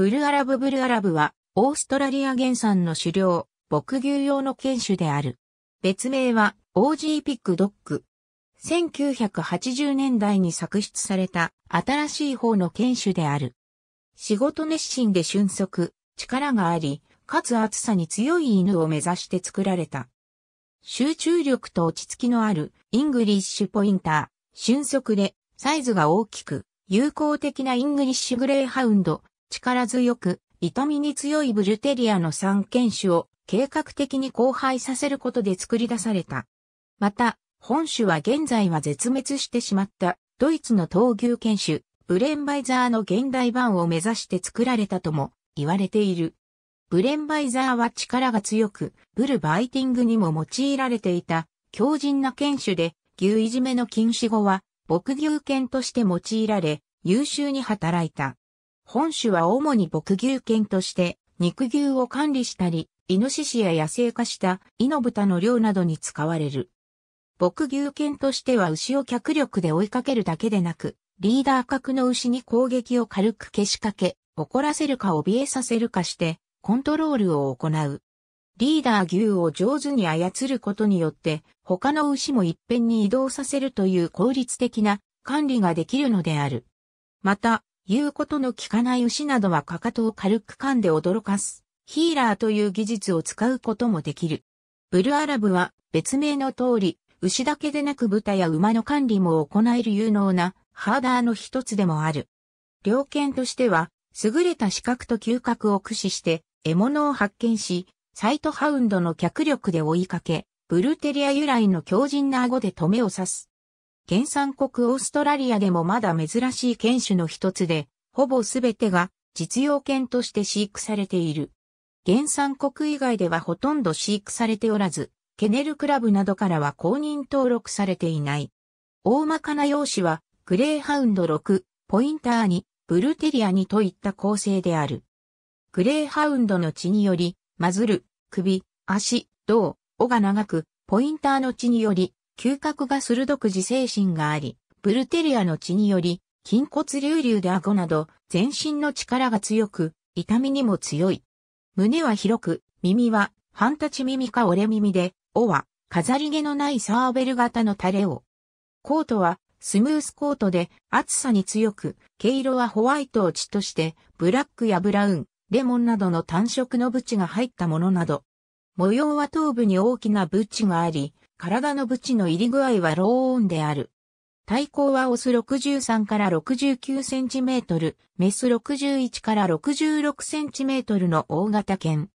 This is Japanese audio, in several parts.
ブルアラブブルアラブは、オーストラリア原産の狩猟、牧牛用の犬種である。別名は、オージーピックドッグ。1980年代に作出された新しい方の犬種である。仕事熱心で俊足、力があり、かつ暑さに強い犬を目指して作られた。集中力と落ち着きのあるイングリッシュポインター、俊足でサイズが大きく、友好的なイングリッシュグレーハウンド、力強く、痛みに強いブルテリアの三犬種を計画的に交配させることで作り出された。また、本種は現在は絶滅してしまったドイツの闘牛犬種、ブレンバイザーの現代版を目指して作られたとも言われている。ブレンバイザーは力が強く、ブルバイティングにも用いられていた強靭な犬種で、牛いじめの禁止後は、牧牛犬として用いられ、優秀に働いた。本種は主に牧牛犬として肉牛を管理したり、イノシシや野生化したイノブタの量などに使われる。牧牛犬としては牛を脚力で追いかけるだけでなく、リーダー格の牛に攻撃を軽く消しかけ、怒らせるか怯えさせるかして、コントロールを行う。リーダー牛を上手に操ることによって、他の牛も一遍に移動させるという効率的な管理ができるのである。また、言うことの聞かない牛などはかかとを軽く噛んで驚かす、ヒーラーという技術を使うこともできる。ブルアラブは別名の通り、牛だけでなく豚や馬の管理も行える有能なハーダーの一つでもある。猟犬としては、優れた視覚と嗅覚を駆使して、獲物を発見し、サイトハウンドの脚力で追いかけ、ブルテリア由来の強靭な顎で止めを刺す。原産国オーストラリアでもまだ珍しい犬種の一つで、ほぼすべてが実用犬として飼育されている。原産国以外ではほとんど飼育されておらず、ケネルクラブなどからは公認登録されていない。大まかな用紙は、グレーハウンド6、ポインターに、ブルテリアにといった構成である。グレーハウンドの血により、マズル、首、足、胴、尾が長く、ポインターの血により、嗅覚が鋭く自制心があり、ブルテリアの血により、筋骨隆々で顎など、全身の力が強く、痛みにも強い。胸は広く、耳は、半立ち耳か折れ耳で、尾は、飾り毛のないサーベル型のタレを。コートは、スムースコートで、暑さに強く、毛色はホワイトを血として、ブラックやブラウン、レモンなどの単色のブチが入ったものなど。模様は頭部に大きなブチがあり、体のブチの入り具合はローオンである。体高はオス63から69センチメートル、メス61から66センチメートルの大型犬。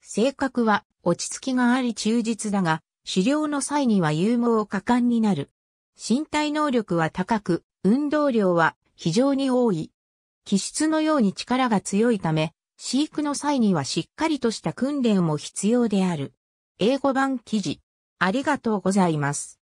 性格は落ち着きがあり忠実だが、狩猟の際には勇猛果敢になる。身体能力は高く、運動量は非常に多い。気質のように力が強いため、飼育の際にはしっかりとした訓練も必要である。英語版記事ありがとうございます。